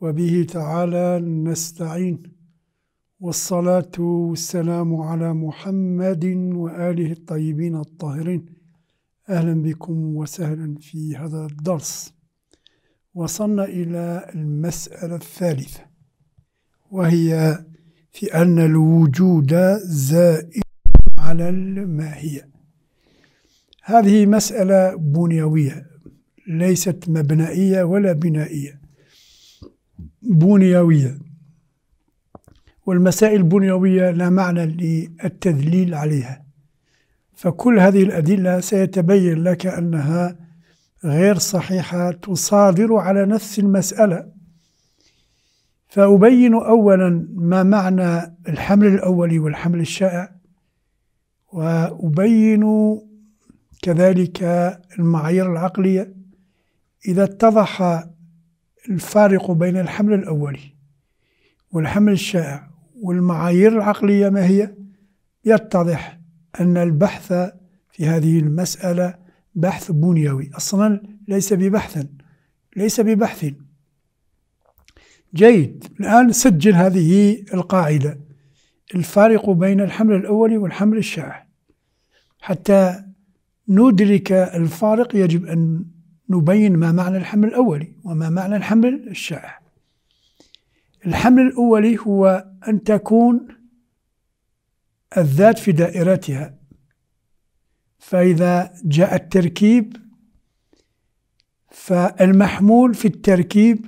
وبه تعالى نستعين والصلاة والسلام على محمد وآله الطيبين الطاهرين أهلا بكم وسهلا في هذا الدرس وصلنا إلى المسألة الثالثة وهي في أن الوجود زائد على الماهية هذه مسألة بنيوية ليست مبنائية ولا بنائية بنيوية والمسائل البنيوية لا معنى للتدليل عليها فكل هذه الأدلة سيتبين لك أنها غير صحيحة تصادر على نفس المسألة فأبين أولا ما معنى الحمل الأولي والحمل الشائع وأبين كذلك المعايير العقلية إذا اتضح الفارق بين الحمل الأولي والحمل الشائع والمعايير العقلية ما هي يتضح أن البحث في هذه المسألة بحث بنيوي أصلا ليس ببحث ليس ببحث جيد الآن سجل هذه القاعدة الفارق بين الحمل الأولي والحمل الشائع حتى ندرك الفارق يجب أن نبين ما معنى الحمل الأولي وما معنى الحمل الشائع الحمل الأولي هو أن تكون الذات في دائرتها فإذا جاء التركيب فالمحمول في التركيب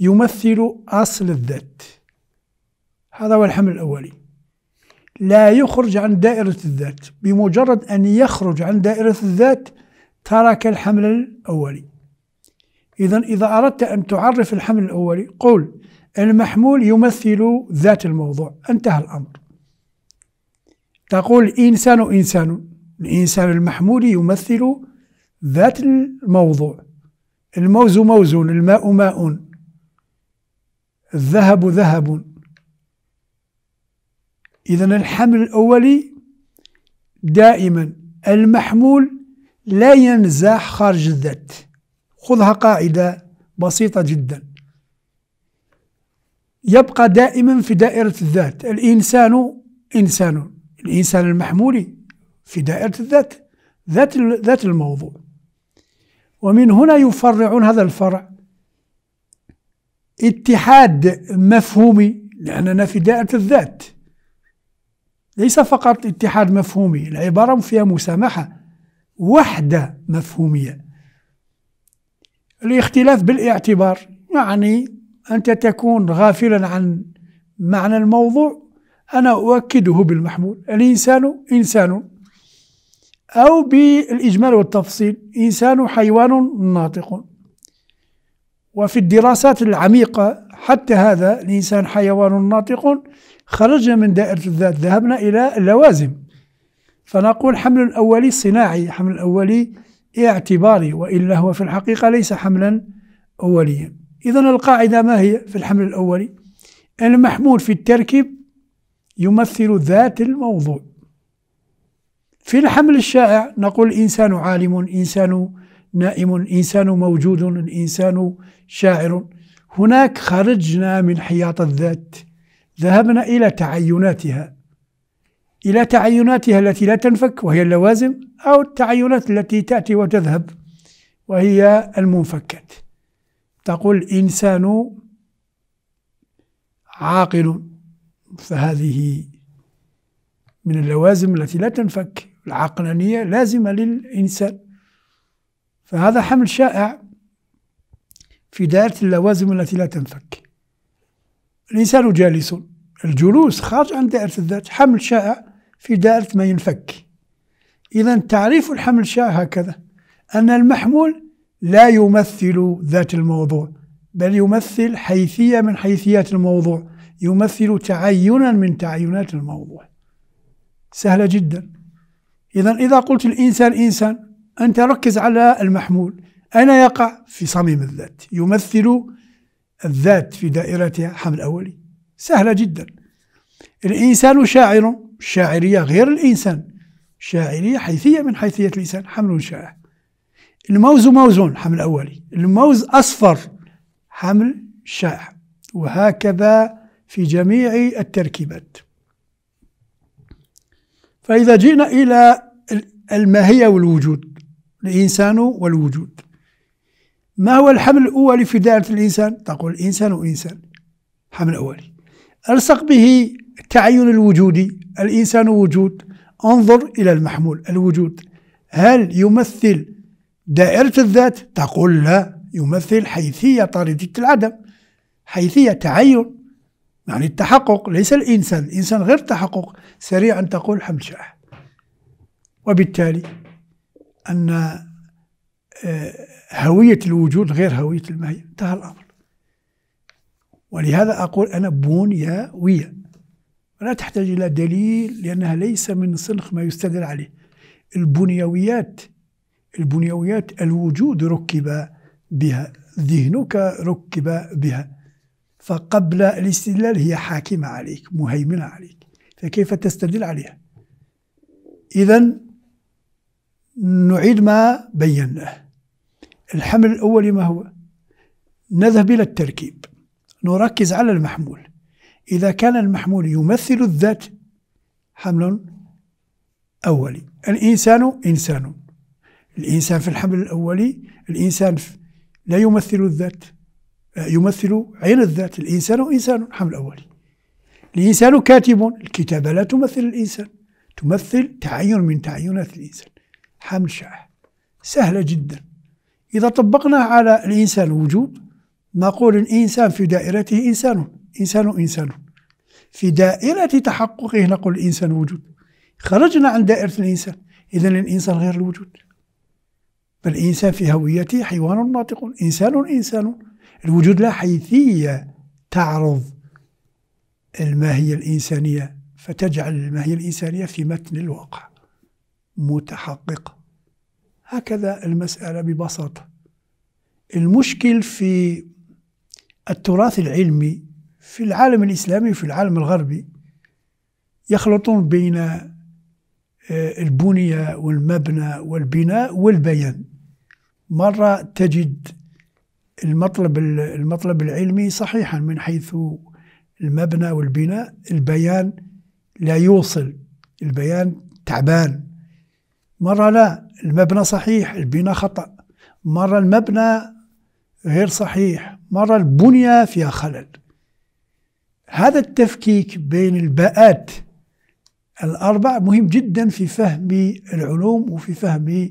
يمثل أصل الذات هذا هو الحمل الأولي لا يخرج عن دائرة الذات بمجرد أن يخرج عن دائرة الذات ترك الحمل الأولي إذا إذا أردت أن تعرف الحمل الأولي قل المحمول يمثل ذات الموضوع انتهى الأمر تقول إنسان إنسان الإنسان المحمول يمثل ذات الموضوع الموز موز الماء ماء الذهب ذهب إذا الحمل الأولي دائما المحمول لا ينزاح خارج الذات خذها قاعدة بسيطة جدا يبقى دائما في دائرة الذات الإنسان إنسان الإنسان المحمول في دائرة الذات ذات ذات الموضوع ومن هنا يفرعون هذا الفرع اتحاد مفهومي لأننا في دائرة الذات ليس فقط اتحاد مفهومي العبارة فيها مسامحة وحدة مفهومية الاختلاف بالاعتبار يعني أنت تكون غافلا عن معنى الموضوع أنا أؤكده بالمحمول الإنسان إنسان أو بالإجمال والتفصيل إنسان حيوان ناطق وفي الدراسات العميقة حتى هذا الإنسان حيوان ناطق خرجنا من دائرة الذات ذهبنا إلى اللوازم فنقول حمل أولي صناعي حمل أولي اعتباري وإلا هو في الحقيقة ليس حملا أوليا إذا القاعدة ما هي في الحمل الأولي المحمول في التركيب يمثل ذات الموضوع في الحمل الشائع نقول الإنسان عالم إنسان نائم إنسان موجود الإنسان شاعر هناك خرجنا من حياط الذات ذهبنا إلى تعيناتها إلى تعيناتها التي لا تنفك وهي اللوازم أو التعينات التي تأتي وتذهب وهي المنفكات تقول الإنسان عاقل فهذه من اللوازم التي لا تنفك العقلانية لازمة للإنسان فهذا حمل شائع في دائرة اللوازم التي لا تنفك الإنسان جالس الجلوس خارج عن دائرة الذات حمل شائع في دائرة ما ينفك إذا تعريف الحمل شاء هكذا أن المحمول لا يمثل ذات الموضوع بل يمثل حيثية من حيثيات الموضوع يمثل تعينا من تعينات الموضوع سهلة جدا إذا إذا قلت الإنسان إنسان أنت ركز على المحمول أين يقع في صميم الذات يمثل الذات في دائرتها حمل أولي سهلة جدا الإنسان شاعر الشاعرية غير الإنسان الشاعرية حيثية من حيثية الإنسان حمل شائع الموز موزون حمل أولي الموز أصفر حمل شائع وهكذا في جميع التركيبات فإذا جئنا إلى الماهية والوجود الإنسان والوجود ما هو الحمل الأولي في دائرة الإنسان؟ تقول الإنسان إنسان حمل أولي ألصق به التعين الوجودي الإنسان وجود انظر إلى المحمول الوجود هل يمثل دائرة الذات تقول لا يمثل حيثية طاردة العدم حيثية تعين يعني التحقق ليس الإنسان الإنسان غير تحقق سريع أن تقول حمد شاه وبالتالي أن آه، هوية الوجود غير هوية الماهية انتهى الأمر ولهذا أقول أنا بنيوية لا تحتاج إلى دليل لأنها ليس من صنخ ما يستدل عليه البنيويات البنيويات الوجود ركب بها ذهنك ركب بها فقبل الاستدلال هي حاكمة عليك مهيمنة عليك فكيف تستدل عليها إذا نعيد ما بيناه الحمل الأول ما هو نذهب إلى التركيب نركز على المحمول إذا كان المحمول يمثل الذات حمل أولي الإنسان إنسان الإنسان في الحمل الأولي الإنسان لا يمثل الذات آه، يمثل عين الذات الإنسان إنسان حمل أولي الإنسان كاتب الكتابة لا تمثل الإنسان تمثل تعين من تعينات الإنسان حمل شاح سهلة جدا إذا طبقناها على الإنسان وجوب نقول الإنسان في دائرته إنسان إنسان إنسان في دائرة تحققه نقول الإنسان وجود خرجنا عن دائرة الإنسان إذا الإنسان غير الوجود بل الإنسان في هويته حيوان ناطق إنسان إنسان الوجود لا حيثية تعرض الماهية الإنسانية فتجعل الماهية الإنسانية في متن الواقع متحققة هكذا المسألة ببساطة المشكل في التراث العلمي في العالم الإسلامي وفي العالم الغربي يخلطون بين آه، البنية والمبنى والبناء والبيان مرة تجد المطلب المطلب العلمي صحيحا من حيث المبنى والبناء البيان لا يوصل البيان تعبان مرة لا المبنى صحيح البناء خطأ مرة المبنى غير صحيح مرة البنية فيها خلل هذا التفكيك بين الباءات الأربع مهم جدا في فهم العلوم وفي فهم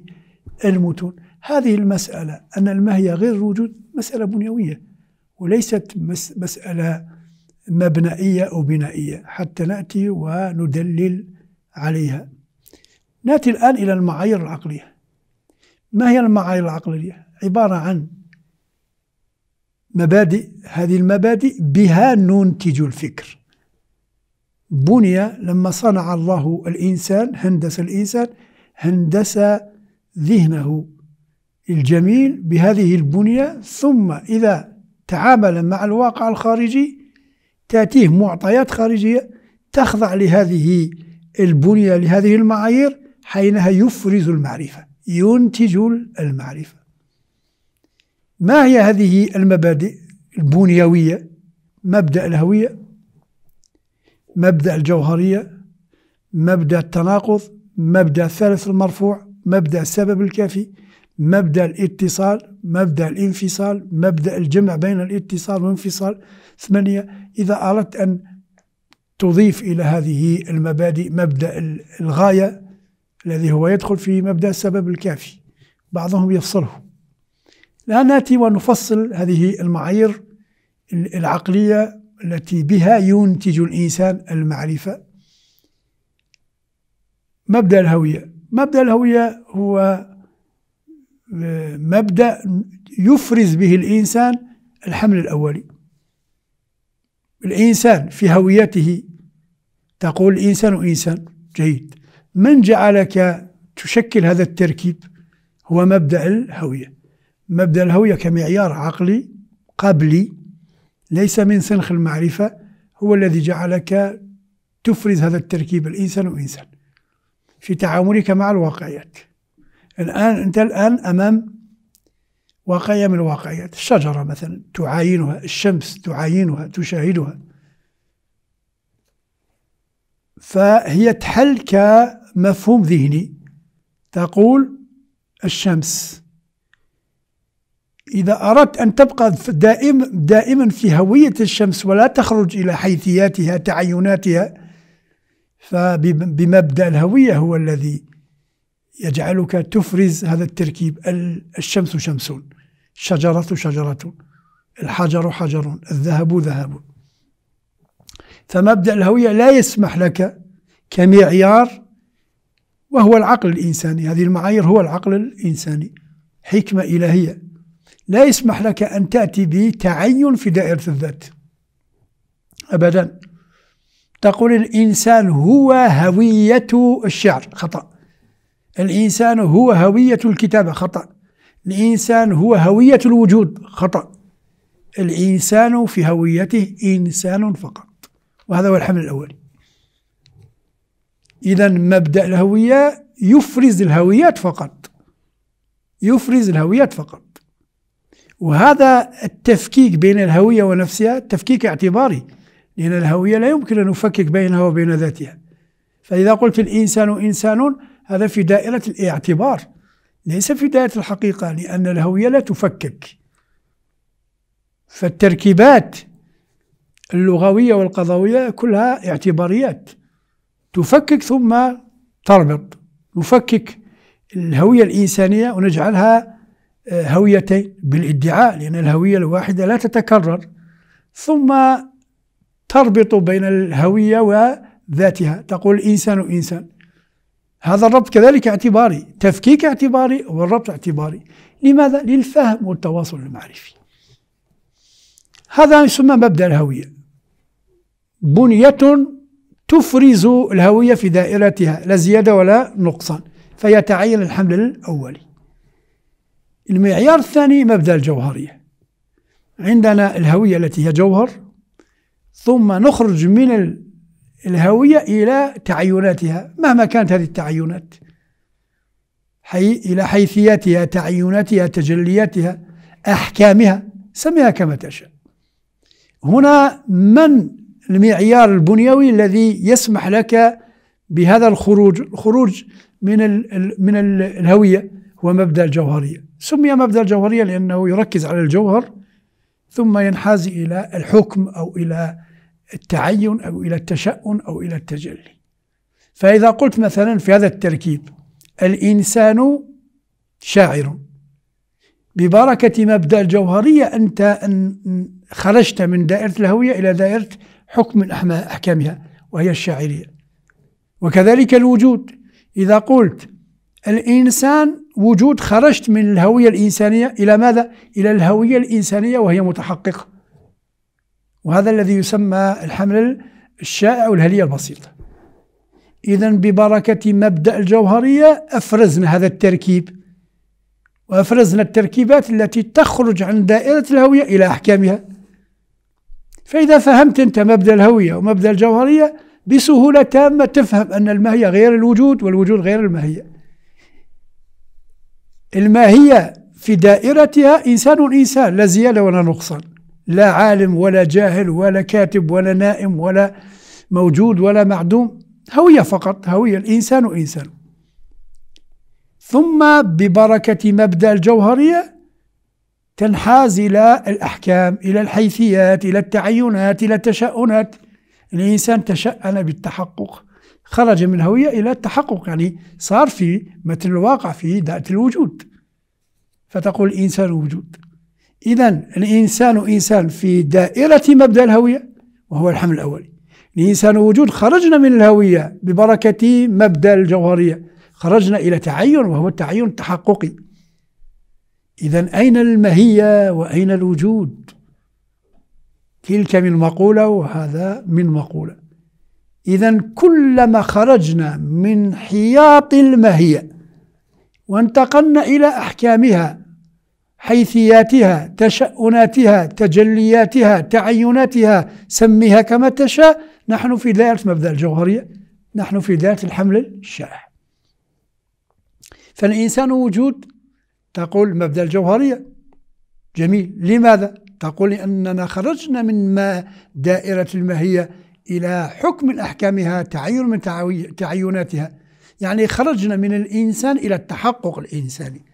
المتون هذه المسألة أن الماهية غير الوجود مسألة بنيوية وليست مسألة مبنائية أو بنائية حتى نأتي وندلل عليها نأتي الآن إلى المعايير العقلية ما هي المعايير العقلية؟ عبارة عن مبادئ هذه المبادئ بها ننتج الفكر بني لما صنع الله الإنسان هندس الإنسان هندس ذهنه الجميل بهذه البنية ثم إذا تعامل مع الواقع الخارجي تأتيه معطيات خارجية تخضع لهذه البنية لهذه المعايير حينها يفرز المعرفة ينتج المعرفة ما هي هذه المبادئ البنيوية مبدأ الهوية مبدأ الجوهرية مبدأ التناقض مبدأ الثالث المرفوع مبدأ السبب الكافي مبدأ الاتصال مبدأ الانفصال مبدأ الجمع بين الاتصال والانفصال ثمانية إذا أردت أن تضيف إلى هذه المبادئ مبدأ الغاية الذي هو يدخل في مبدأ السبب الكافي بعضهم يفصله لا ناتي ونفصل هذه المعايير العقلية التي بها ينتج الإنسان المعرفة مبدأ الهوية مبدأ الهوية هو آه، مبدأ يفرز به الإنسان الحمل الأولي الإنسان في هويته تقول الإنسان إنسان جيد من جعلك تشكل هذا التركيب هو مبدأ الهوية مبدأ الهوية كمعيار عقلي قبلي ليس من سنخ المعرفة هو الذي جعلك تفرز هذا التركيب الإنسان وإنسان في تعاملك مع الواقعيات الآن أنت الآن أمام واقعية من الواقعيات الشجرة مثلا تعاينها الشمس تعاينها تشاهدها فهي تحل كمفهوم ذهني تقول الشمس إذا أردت أن تبقى دائم دائما في هوية الشمس ولا تخرج إلى حيثياتها تعيناتها فبمبدأ الهوية هو الذي يجعلك تفرز هذا التركيب الشمس شمس شجرة شجرة الحجر حجر الذهب ذهب فمبدأ الهوية لا يسمح لك كمعيار وهو العقل الإنساني هذه المعايير هو العقل الإنساني حكمة إلهية لا يسمح لك أن تأتي بتعين في دائرة الذات أبدا تقول الإنسان هو هوية الشعر خطأ الإنسان هو هوية الكتابة خطأ الإنسان هو هوية الوجود خطأ الإنسان في هويته إنسان فقط وهذا هو الحمل الأول إذا مبدأ الهوية يفرز الهويات فقط يفرز الهويات فقط وهذا التفكيك بين الهوية ونفسها تفكيك اعتباري لأن الهوية لا يمكن أن نفكك بينها وبين ذاتها فإذا قلت الإنسان إنسان هذا في دائرة الاعتبار ليس في دائرة الحقيقة لأن الهوية لا تفكك فالتركيبات اللغوية والقضوية كلها اعتباريات تفكك ثم تربط نفكك الهوية الإنسانية ونجعلها هويتين بالادعاء لأن الهوية الواحدة لا تتكرر ثم تربط بين الهوية وذاتها تقول إنسان إنسان هذا الربط كذلك اعتباري تفكيك اعتباري والربط اعتباري لماذا؟ للفهم والتواصل المعرفي هذا يسمى مبدأ الهوية بنية تفرز الهوية في دائرتها لا زيادة ولا نقصان فيتعين الحمل الأولي المعيار الثاني مبدأ الجوهرية عندنا الهوية التي هي جوهر ثم نخرج من الهوية إلى تعيناتها مهما كانت هذه التعينات حي إلى حيثياتها تعيناتها تجلياتها أحكامها سميها كما تشاء هنا من المعيار البنيوي الذي يسمح لك بهذا الخروج الخروج من من الهوية هو مبدأ الجوهرية سمي مبدا الجوهريه لانه يركز على الجوهر ثم ينحاز الى الحكم او الى التعين او الى التشاؤم او الى التجلي. فاذا قلت مثلا في هذا التركيب الانسان شاعر ببركه مبدا الجوهريه انت ان خرجت من دائره الهويه الى دائره حكم من احكامها وهي الشاعريه. وكذلك الوجود اذا قلت الانسان وجود خرجت من الهوية الإنسانية إلى ماذا؟ إلى الهوية الإنسانية وهي متحققة وهذا الذي يسمى الحمل الشائع والهلية البسيطة إذا ببركة مبدأ الجوهرية أفرزنا هذا التركيب وأفرزنا التركيبات التي تخرج عن دائرة الهوية إلى أحكامها فإذا فهمت أنت مبدأ الهوية ومبدأ الجوهرية بسهولة تامة تفهم أن الماهية غير الوجود والوجود غير الماهية الماهية في دائرتها إنسان إنسان لا زيادة ولا نقصان لا عالم ولا جاهل ولا كاتب ولا نائم ولا موجود ولا معدوم هوية فقط هوية الإنسان إنسان ثم ببركة مبدأ الجوهرية تنحاز إلى الأحكام إلى الحيثيات إلى التعينات إلى التشاؤنات الإنسان تشأن بالتحقق خرج من الهوية إلى التحقق يعني صار في مثل الواقع في ذات الوجود فتقول الإنسان وجود إذا الإنسان إنسان في دائرة مبدأ الهوية وهو الحمل الأولي الإنسان وجود خرجنا من الهوية ببركة مبدأ الجوهرية خرجنا إلى تعين وهو التعين التحققي إذا أين المهية وأين الوجود تلك من مقولة وهذا من مقولة إذا كلما خرجنا من حياط الماهية وانتقلنا إلى أحكامها حيثياتها تشأناتها تجلياتها تعيناتها سميها كما تشاء نحن في دائرة مبدأ الجوهرية نحن في دائرة الحمل الشائع فالإنسان وجود تقول مبدأ الجوهرية جميل لماذا؟ تقول أننا خرجنا من ما دائرة الماهية إلى حكم من أحكامها تعين من تعيناتها يعني خرجنا من الإنسان إلى التحقق الإنساني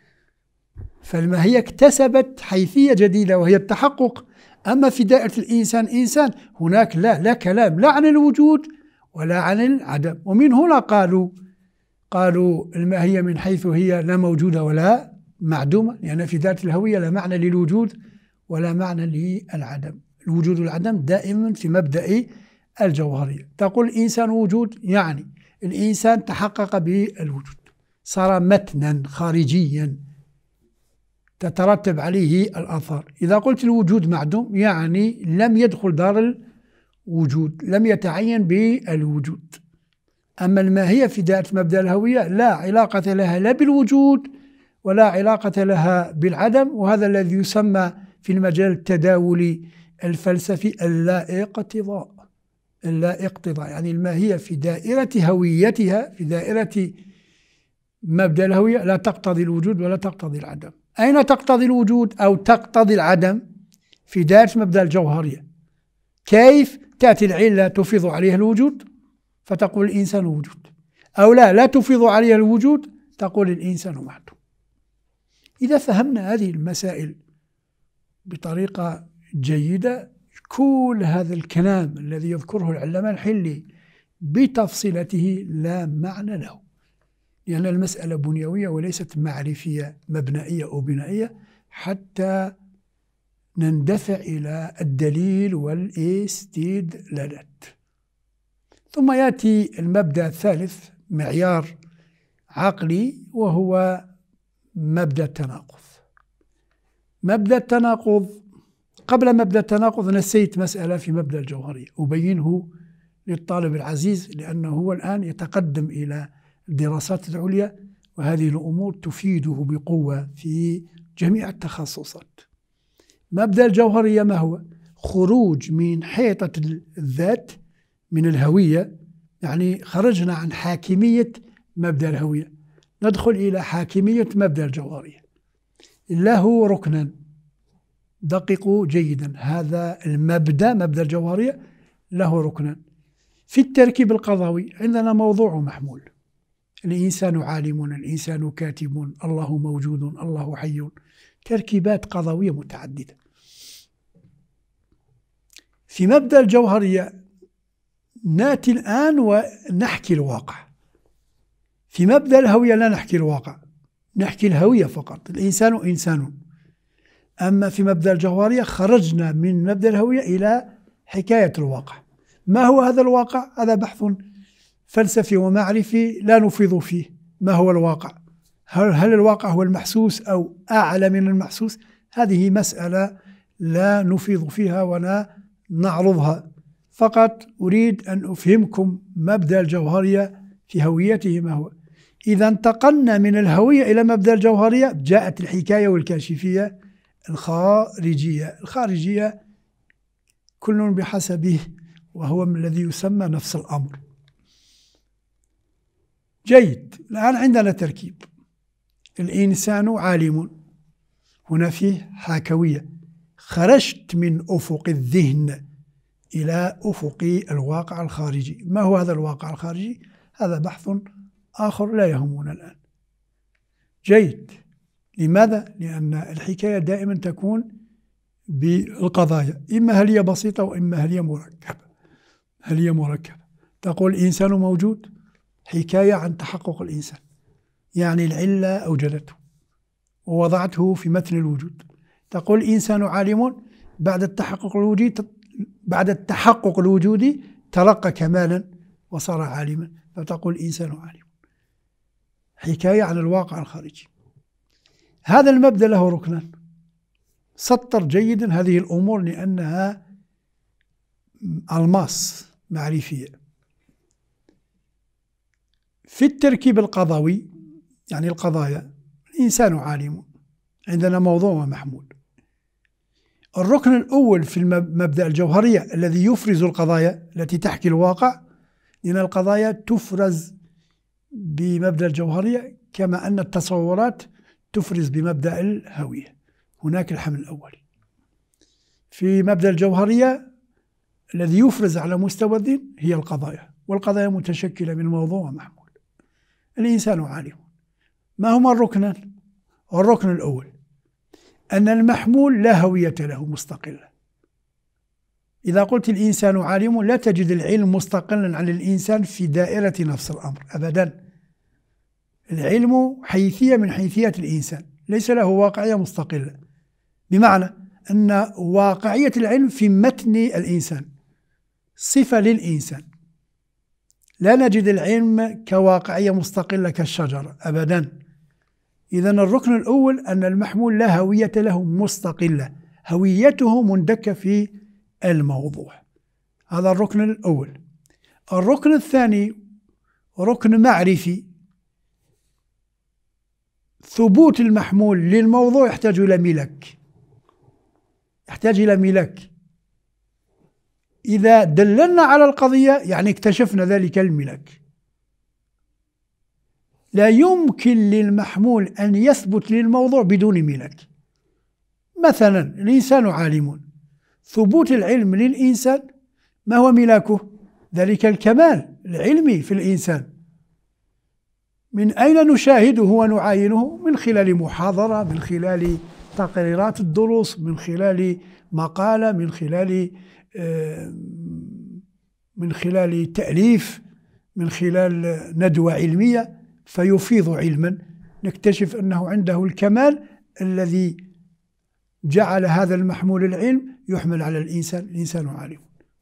فالماهية اكتسبت حيثية جديدة وهي التحقق أما في دائرة الإنسان إنسان هناك لا لا كلام لا عن الوجود ولا عن العدم ومن هنا قالوا قالوا الماهية من حيث هي لا موجودة ولا معدومة لأن يعني في ذات الهوية لا معنى للوجود ولا معنى للعدم الوجود والعدم دائما في مبدأ الجوهرية تقول الإنسان وجود يعني الإنسان تحقق بالوجود صار متنا خارجيا تترتب عليه الآثار إذا قلت الوجود معدوم يعني لم يدخل دار الوجود لم يتعين بالوجود أما الماهية في دائرة مبدأ الهوية لا علاقة لها لا بالوجود ولا علاقة لها بالعدم وهذا الذي يسمى في المجال التداولي الفلسفي اللا اقتضاء لا اقتضاء يعني الماهية في دائرة هويتها في دائرة مبدأ الهوية لا تقتضي الوجود ولا تقتضي العدم أين تقتضي الوجود أو تقتضي العدم في دائرة مبدأ الجوهرية كيف تأتي العلة تفيض عليها الوجود فتقول الإنسان وجود أو لا لا تفيض عليها الوجود تقول الإنسان وحده إذا فهمنا هذه المسائل بطريقة جيدة كل هذا الكلام الذي يذكره العلامة الحلي بتفصيلته لا معنى له لأن يعني المسألة بنيوية وليست معرفية مبنائية أو بنائية حتى نندفع إلى الدليل والاستدلالات ثم يأتي المبدأ الثالث معيار عقلي وهو مبدأ التناقض مبدأ التناقض قبل مبدأ التناقض نسيت مسألة في مبدأ الجوهرية أبينه للطالب العزيز لأنه هو الآن يتقدم إلى الدراسات العليا وهذه الأمور تفيده بقوة في جميع التخصصات مبدأ الجوهرية ما هو؟ خروج من حيطة الذات من الهوية يعني خرجنا عن حاكمية مبدأ الهوية ندخل إلى حاكمية مبدأ الجوهرية له ركنان دققوا جيدا هذا المبدا مبدا الجوهريه له ركنا في التركيب القضوي عندنا موضوع محمول الانسان عالم الانسان كاتب الله موجود الله حي تركيبات قضويه متعدده في مبدا الجوهريه ناتي الان ونحكي الواقع في مبدا الهويه لا نحكي الواقع نحكي الهويه فقط الانسان انسان أما في مبدأ الجوهرية خرجنا من مبدأ الهوية إلى حكاية الواقع ما هو هذا الواقع؟ هذا بحث فلسفي ومعرفي لا نفيض فيه ما هو الواقع؟ هل, هل الواقع هو المحسوس أو أعلى من المحسوس؟ هذه مسألة لا نفيض فيها ولا نعرضها فقط أريد أن أفهمكم مبدأ الجوهرية في هويته ما هو إذا انتقلنا من الهوية إلى مبدأ الجوهرية جاءت الحكاية والكاشفية الخارجية الخارجية كل بحسبه وهو من الذي يسمى نفس الأمر جيد الآن عندنا تركيب الإنسان عالم هنا فيه حاكوية خرجت من أفق الذهن إلى أفق الواقع الخارجي ما هو هذا الواقع الخارجي؟ هذا بحث آخر لا يهمنا الآن جيد لماذا؟ لأن الحكاية دائما تكون بالقضايا إما هل هي بسيطة وإما هل هي مركبة هل هي مركبة تقول الإنسان موجود حكاية عن تحقق الإنسان يعني العلة أوجدته ووضعته في متن الوجود تقول الإنسان عالم بعد التحقق الوجودي بعد التحقق الوجودي تلقى كمالا وصار عالما فتقول الإنسان عالم حكاية عن الواقع الخارجي هذا المبدأ له ركنان سطر جيدا هذه الأمور لأنها ألماس معرفية في التركيب القضوي يعني القضايا الإنسان عالم عندنا موضوع ومحمول الركن الأول في المبدأ الجوهرية الذي يفرز القضايا التي تحكي الواقع لأن القضايا تفرز بمبدأ الجوهرية كما أن التصورات تفرز بمبدا الهويه هناك الحمل الاولي في مبدا الجوهريه الذي يفرز على مستوى الدين هي القضايا والقضايا متشكله من موضوع ومحمول الانسان عالم ما هما الركنان الركن الاول ان المحمول لا هويه له مستقله إذا قلت الإنسان عالم لا تجد العلم مستقلا عن الإنسان في دائرة نفس الأمر أبدا العلم حيثية من حيثيات الإنسان ليس له واقعية مستقلة بمعنى أن واقعية العلم في متن الإنسان صفة للإنسان لا نجد العلم كواقعية مستقلة كالشجرة أبدا إذا الركن الأول أن المحمول لا هوية له مستقلة هويته مندكة في الموضوع هذا الركن الأول الركن الثاني ركن معرفي ثبوت المحمول للموضوع يحتاج إلى ملك يحتاج إلى ملك إذا دللنا على القضية يعني اكتشفنا ذلك الملك لا يمكن للمحمول أن يثبت للموضوع بدون ملك مثلا الإنسان عالم ثبوت العلم للإنسان ما هو ملاكه؟ ذلك الكمال العلمي في الإنسان من أين نشاهده ونعاينه؟ من خلال محاضرة من خلال تقريرات الدروس من خلال مقالة من خلال آه، من خلال تأليف من خلال ندوة علمية فيفيض علما نكتشف أنه عنده الكمال الذي جعل هذا المحمول العلم يحمل على الإنسان الإنسان عالم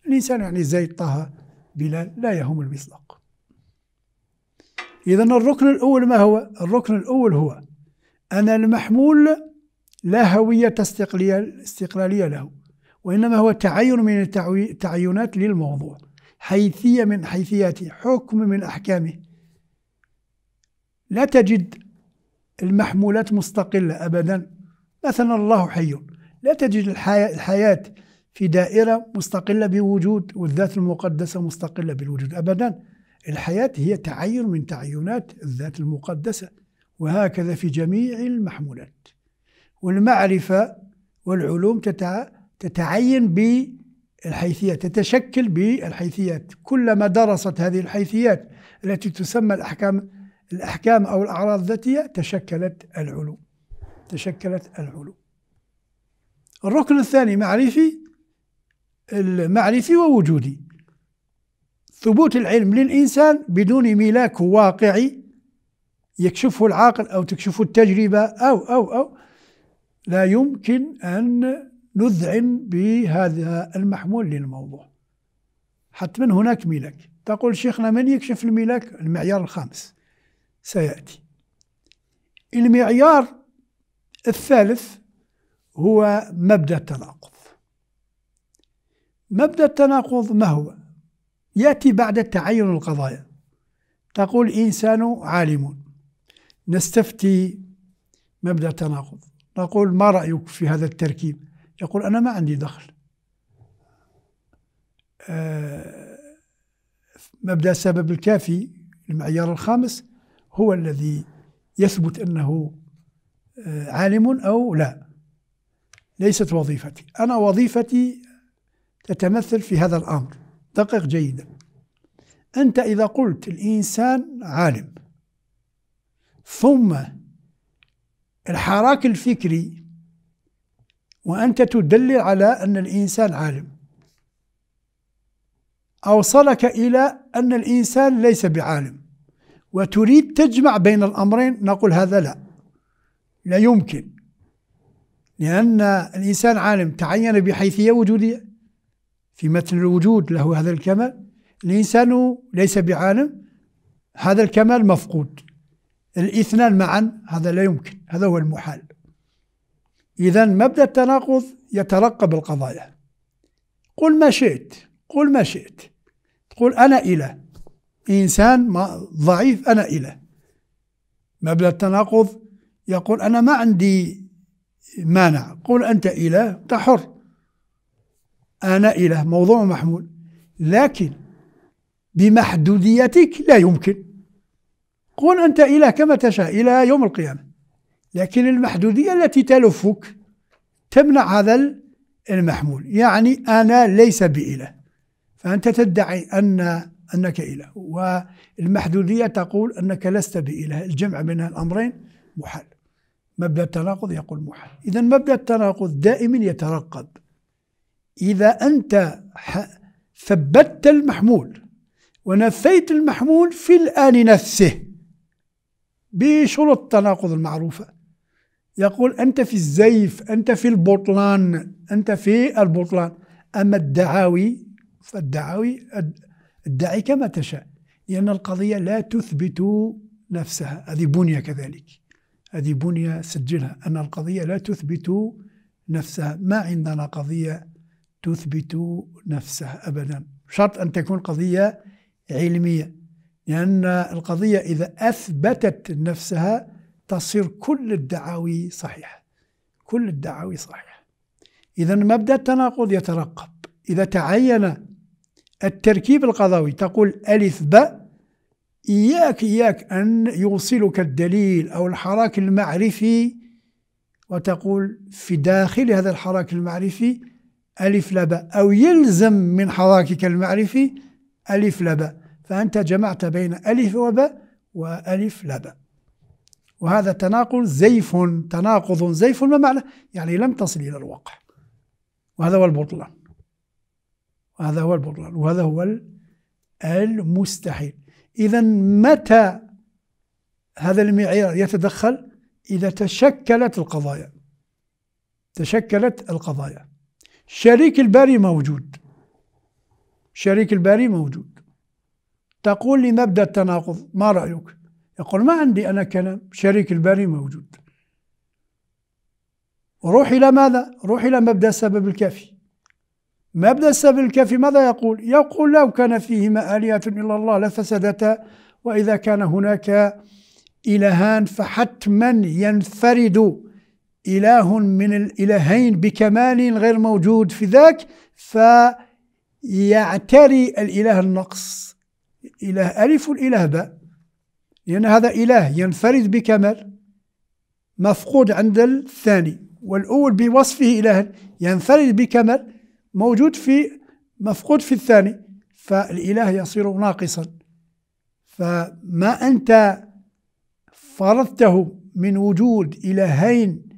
الإنسان يعني زي طه بلال لا يهم المصداق إذا الركن الأول ما هو؟ الركن الأول هو أن المحمول لا هوية استقلالية له وإنما هو تعين من التعينات للموضوع حيثية من حيثياته حكم من أحكامه لا تجد المحمولات مستقلة أبدا مثلا الله حي لا تجد الحياة في دائرة مستقلة بوجود والذات المقدسة مستقلة بالوجود أبدا الحياة هي تعين من تعينات الذات المقدسة وهكذا في جميع المحمولات والمعرفة والعلوم تتعين بالحيثيات تتشكل بالحيثيات كلما درست هذه الحيثيات التي تسمى الأحكام الأحكام أو الأعراض الذاتية تشكلت العلوم تشكلت العلوم الركن الثاني معرفي المعرفي ووجودي ثبوت العلم للإنسان بدون ملاك واقعي يكشفه العقل أو تكشفه التجربة أو أو أو لا يمكن أن نذعن بهذا المحمول للموضوع حتما هناك ملاك تقول شيخنا من يكشف الملاك المعيار الخامس سيأتي المعيار الثالث هو مبدأ التناقض مبدأ التناقض ما هو؟ يأتي بعد تعين القضايا تقول إنسان عالم نستفتي مبدأ التناقض نقول ما رأيك في هذا التركيب يقول أنا ما عندي دخل آه، مبدأ السبب الكافي المعيار الخامس هو الذي يثبت أنه آه، عالم أو لا ليست وظيفتي أنا وظيفتي تتمثل في هذا الأمر دقق جيدا أنت إذا قلت الإنسان عالم ثم الحراك الفكري وأنت تدلل على أن الإنسان عالم أوصلك إلى أن الإنسان ليس بعالم وتريد تجمع بين الأمرين نقول هذا لا لا يمكن لأن الإنسان عالم تعين بحيثية وجودية في متن الوجود له هذا الكمال الإنسان ليس بعالم هذا الكمال مفقود الاثنان معا هذا لا يمكن هذا هو المحال إذا مبدأ التناقض يترقب القضايا قل ما شئت قل ما شئت تقول أنا إله إنسان ما ضعيف أنا إله مبدأ التناقض يقول أنا ما عندي مانع قل أنت إله أنت حر أنا إله موضوع محمول لكن بمحدوديتك لا يمكن قل أنت إله كما تشاء إلى يوم القيامة لكن المحدودية التي تلفك تمنع هذا المحمول يعني أنا ليس بإله فأنت تدعي أن أنك إله والمحدودية تقول أنك لست بإله الجمع بين الأمرين محال مبدأ التناقض يقول محال إذا مبدأ التناقض دائما يترقب إذا أنت ثبتت المحمول ونفيت المحمول في الآن نفسه بشروط التناقض المعروفة يقول أنت في الزيف أنت في البطلان أنت في البطلان أما الدعاوي فالدعاوي ادعي كما تشاء لأن القضية لا تثبت نفسها هذه بنية كذلك هذه بنية سجلها أن القضية لا تثبت نفسها ما عندنا قضية تثبت نفسها أبدا شرط أن تكون قضية علمية لأن القضية إذا أثبتت نفسها تصير كل الدعاوي صحيحة كل الدعاوي صحيحة إذا مبدأ التناقض يترقب إذا تعين التركيب القضاوي تقول ألف ب إياك إياك أن يوصلك الدليل أو الحراك المعرفي وتقول في داخل هذا الحراك المعرفي ألف لبا أو يلزم من حراكك المعرفي ألف لبا فأنت جمعت بين ألف وبا وألف لبا وهذا تناقض زيف تناقض زيف ما معنى يعني لم تصل إلى الواقع وهذا هو البطلان وهذا هو البطلان وهذا هو المستحيل إذا متى هذا المعيار يتدخل إذا تشكلت القضايا تشكلت القضايا شريك الباري موجود شريك الباري موجود تقول لي مبدأ التناقض ما رأيك يقول ما عندي أنا كلام شريك الباري موجود روح إلى ماذا روح إلى مبدأ السبب الكافي مبدأ السبب الكافي ماذا يقول يقول لو كان فيهما آلهة إلا الله لفسدتا وإذا كان هناك إلهان فحتما ينفرد إله من الإلهين بكمال غير موجود في ذاك فيعتري الإله النقص إله ألف والإله باء لأن هذا إله ينفرد بكمال مفقود عند الثاني والأول بوصفه إلها ينفرد بكمال موجود في مفقود في الثاني فالإله يصير ناقصا فما أنت فرضته من وجود إلهين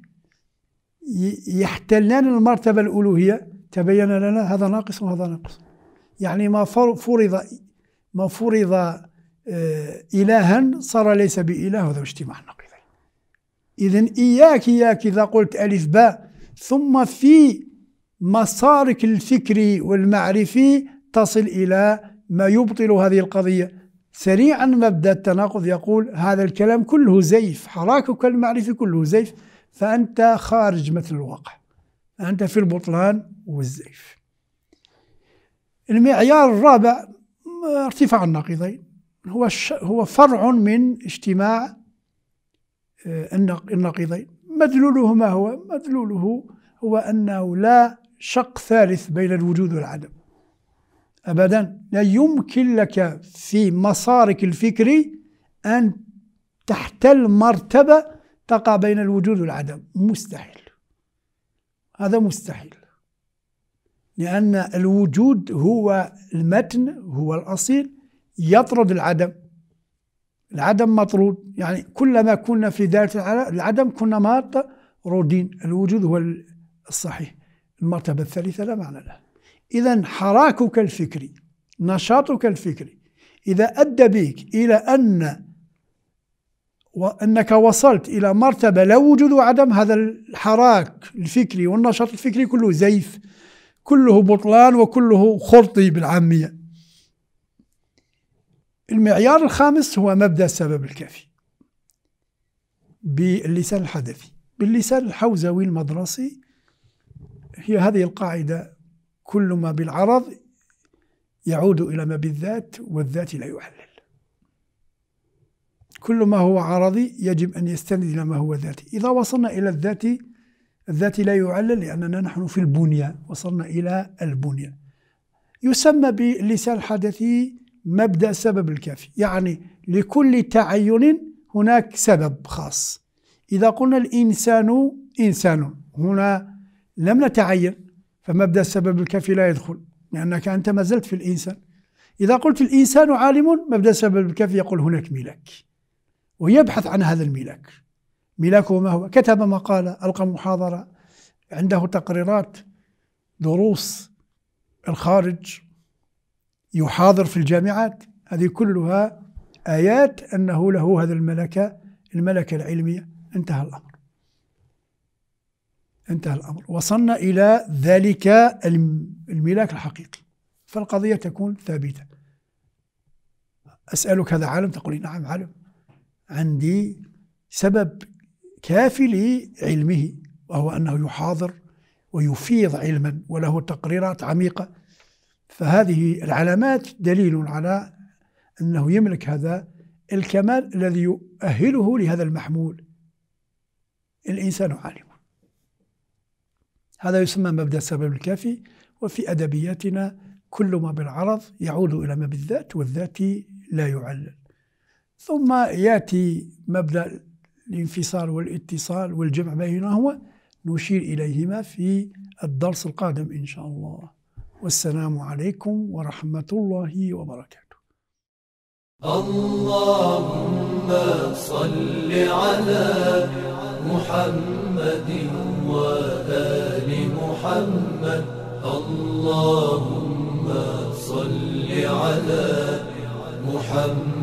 يحتلان المرتبة الألوهية تبين لنا هذا ناقص وهذا ناقص يعني ما فرض ما فرض آه، إلها صار ليس بإله وهذا اجتماع ناقضين إذا إياك إياك إذا قلت ألف باء ثم في مسارك الفكري والمعرفي تصل إلى ما يبطل هذه القضية سريعا مبدأ التناقض يقول هذا الكلام كله زيف حراكك المعرفي كله زيف فأنت خارج مثل الواقع أنت في البطلان والزيف المعيار الرابع ارتفاع الناقضين هو هو فرع من اجتماع آه، النقيضين مدلوله ما هو؟ مدلوله هو أنه لا شق ثالث بين الوجود والعدم أبدا لا يمكن لك في مسارك الفكري أن تحتل مرتبة تقع بين الوجود والعدم مستحيل هذا مستحيل لأن الوجود هو المتن هو الأصيل يطرد العدم العدم مطرود يعني كلما كنا في دائرة العدم كنا رودين الوجود هو الصحيح المرتبة الثالثة لا معنى لها إذا حراكك الفكري نشاطك الفكري إذا أدى بك إلى أن وأنك وصلت إلى مرتبة لا وجود وعدم هذا الحراك الفكري والنشاط الفكري كله زيف كله بطلان وكله خرطي بالعامية المعيار الخامس هو مبدأ السبب الكافي باللسان الحدثي باللسان الحوزوي المدرسي هي هذه القاعدة كل ما بالعرض يعود إلى ما بالذات والذات لا يحلل كل ما هو عرضي يجب أن يستند إلى ما هو ذاتي إذا وصلنا إلى الذاتي الذاتي لا يعلل لأننا نحن في البنية وصلنا إلى البنية يسمى باللسان الحدثي مبدأ السبب الكافي يعني لكل تعين هناك سبب خاص إذا قلنا الإنسان إنسان هنا لم نتعين فمبدأ السبب الكافي لا يدخل لأنك أنت ما زلت في الإنسان إذا قلت الإنسان عالم مبدأ السبب الكافي يقول هناك ملاك ويبحث عن هذا الملاك ملاكه ما هو كتب مقالة ألقى محاضرة عنده تقريرات دروس الخارج يحاضر في الجامعات هذه كلها آيات أنه له هذا الملكة الملكة العلمية انتهى الأمر انتهى الأمر وصلنا إلى ذلك الملاك الحقيقي فالقضية تكون ثابتة أسألك هذا عالم تقول نعم عالم عندي سبب كافي لعلمه وهو أنه يحاضر ويفيض علما وله تقريرات عميقة فهذه العلامات دليل على أنه يملك هذا الكمال الذي يؤهله لهذا المحمول الإنسان عالم هذا يسمى مبدأ السبب الكافي وفي أدبياتنا كل ما بالعرض يعود إلى ما بالذات والذات لا يعلل ثم ياتي مبدا الانفصال والاتصال والجمع بينهما نشير اليهما في الدرس القادم ان شاء الله والسلام عليكم ورحمه الله وبركاته اللهم صل على محمد وآل محمد اللهم صل على محمد